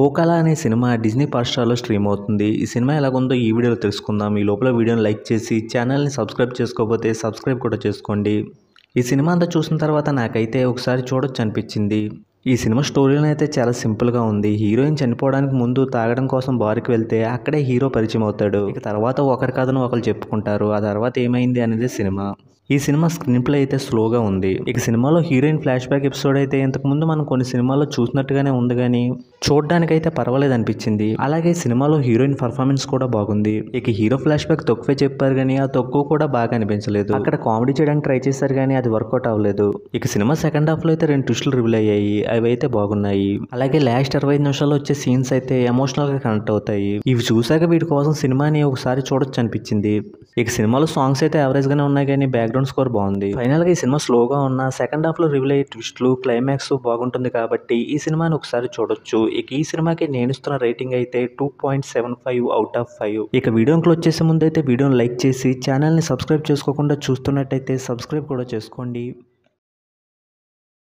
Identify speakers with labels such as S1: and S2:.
S1: ఓకలా అనే cinema Disney పాస్టార్లో stream అవుతుంది ఈ సినిమా ఎలాగుందో ఈ వీడియోలో తెలుసుకుందాం ఈ లోపల వీడియోని లైక్ చేసి ఛానల్ని సబ్స్క్రైబ్ చేసుకోకపోతే సబ్స్క్రైబ్ కూడా చేసుకోండి ఈ సినిమా అంతా చూసిన తర్వాత నాకైతే ఒకసారి చూడొచ్చు అనిపించింది ఈ సినిమా స్టోరీలో అయితే చాలా సింపుల్గా ఉంది హీరోయిన్ చనిపోవడానికి ముందు తాగడం కోసం బార్కి వెళ్తే అక్కడే హీరో పరిచయం అవుతాడు ఇక తర్వాత ఒకరి కథను ఒకరు చెప్పుకుంటారు ఆ తర్వాత ఏమైంది అనేది సినిమా ఈ సినిమా స్క్రీన్ ప్లే అయితే స్లోగా ఉంది ఇక సినిమాలో హీరోయిన్ ఫ్లాష్ బ్యాక్ ఎపిసోడ్ అయితే ఇంతకుముందు మనం కొన్ని సినిమాల్లో చూసినట్టుగానే ఉంది కానీ చూడడానికైతే పర్వాలేదు అనిపించింది అలాగే సినిమాలో హీరోయిన్ పర్ఫార్మెన్స్ కూడా బాగుంది ఇక హీరో ఫ్లాష్ బ్యాక్ తక్కువే చెప్పారు కానీ ఆ తక్కువ కూడా బాగా అనిపించలేదు అక్కడ కామెడీ చేయడానికి ట్రై చేశారు కానీ అది వర్కౌట్ అవ్వలేదు ఇక సినిమా సెకండ్ హాఫ్లో అయితే రెండు ట్విస్టులు రివీల్ అయ్యాయి అవి అయితే బాగున్నాయి అలాగే లాస్ట్ అరవై నిమిషాల్లో వచ్చే సీన్స్ అయితే ఎమోషనల్గా కనెక్ట్ అవుతాయి ఇవి చూశాక వీటి కోసం సినిమాని ఒకసారి చూడొచ్చు అనిపించింది ఇక సినిమాలో సాంగ్స్ అయితే గానే ఉన్నాయి కానీ బ్యాక్గ్రౌండ్ స్కోర్ బాగుంది ఫైనల్గా ఈ సినిమా స్లోగా ఉన్న సెకండ్ హాఫ్లో రివీల్ అయ్యే ట్విస్ట్లు క్లైమాక్స్ బాగుంటుంది కాబట్టి ఈ సినిమాని ఒకసారి చూడొచ్చు ఇక ఈ సినిమాకి నేను ఇస్తున్న రేటింగ్ అయితే two point seven five out of five ఇక వీడియో క్లోజ్ చేసే ముందు అయితే వీడియోని లైక్ చేసి ఛానల్ని సబ్స్క్రైబ్ చేసుకోకుండా చూస్తున్నట్టయితే సబ్స్క్రైబ్ కూడా చేసుకోండి